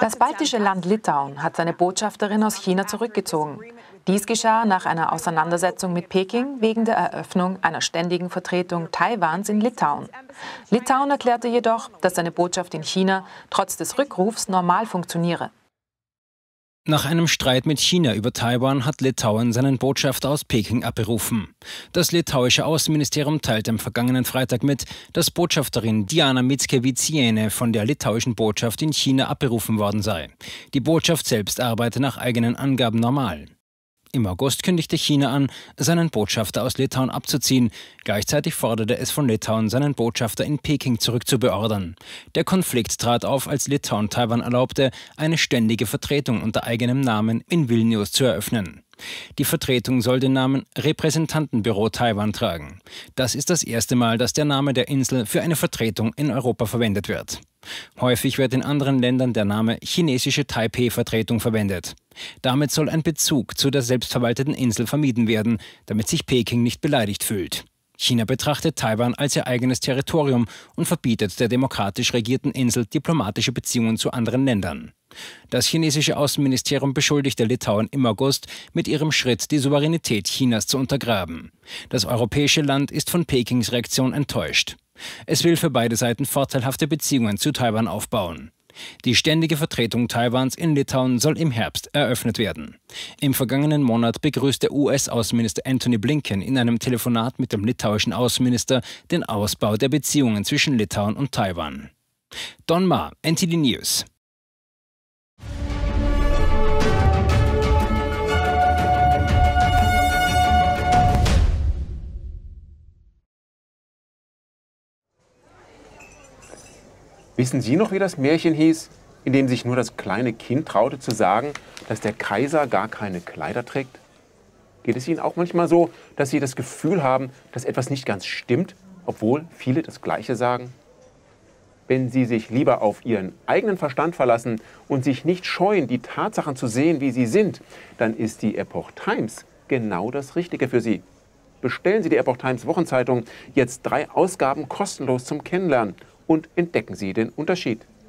Das baltische Land Litauen hat seine Botschafterin aus China zurückgezogen. Dies geschah nach einer Auseinandersetzung mit Peking wegen der Eröffnung einer ständigen Vertretung Taiwans in Litauen. Litauen erklärte jedoch, dass seine Botschaft in China trotz des Rückrufs normal funktioniere. Nach einem Streit mit China über Taiwan hat Litauen seinen Botschafter aus Peking abberufen. Das litauische Außenministerium teilte am vergangenen Freitag mit, dass Botschafterin Diana Mickevičiene von der litauischen Botschaft in China abberufen worden sei. Die Botschaft selbst arbeite nach eigenen Angaben normal. Im August kündigte China an, seinen Botschafter aus Litauen abzuziehen. Gleichzeitig forderte es von Litauen, seinen Botschafter in Peking zurückzubeordern. Der Konflikt trat auf, als Litauen Taiwan erlaubte, eine ständige Vertretung unter eigenem Namen in Vilnius zu eröffnen. Die Vertretung soll den Namen Repräsentantenbüro Taiwan tragen. Das ist das erste Mal, dass der Name der Insel für eine Vertretung in Europa verwendet wird. Häufig wird in anderen Ländern der Name chinesische taipeh vertretung verwendet. Damit soll ein Bezug zu der selbstverwalteten Insel vermieden werden, damit sich Peking nicht beleidigt fühlt. China betrachtet Taiwan als ihr eigenes Territorium und verbietet der demokratisch regierten Insel diplomatische Beziehungen zu anderen Ländern. Das chinesische Außenministerium beschuldigte Litauen im August, mit ihrem Schritt die Souveränität Chinas zu untergraben. Das europäische Land ist von Pekings Reaktion enttäuscht. Es will für beide Seiten vorteilhafte Beziehungen zu Taiwan aufbauen. Die ständige Vertretung Taiwans in Litauen soll im Herbst eröffnet werden. Im vergangenen Monat begrüßte US-Außenminister Anthony Blinken in einem Telefonat mit dem litauischen Außenminister den Ausbau der Beziehungen zwischen Litauen und Taiwan. Don Ma, NTD News. Wissen Sie noch, wie das Märchen hieß, in dem sich nur das kleine Kind traute zu sagen, dass der Kaiser gar keine Kleider trägt? Geht es Ihnen auch manchmal so, dass Sie das Gefühl haben, dass etwas nicht ganz stimmt, obwohl viele das Gleiche sagen? Wenn Sie sich lieber auf Ihren eigenen Verstand verlassen und sich nicht scheuen, die Tatsachen zu sehen, wie sie sind, dann ist die Epoch Times genau das Richtige für Sie. Bestellen Sie die Epoch Times Wochenzeitung jetzt drei Ausgaben kostenlos zum Kennenlernen und entdecken Sie den Unterschied.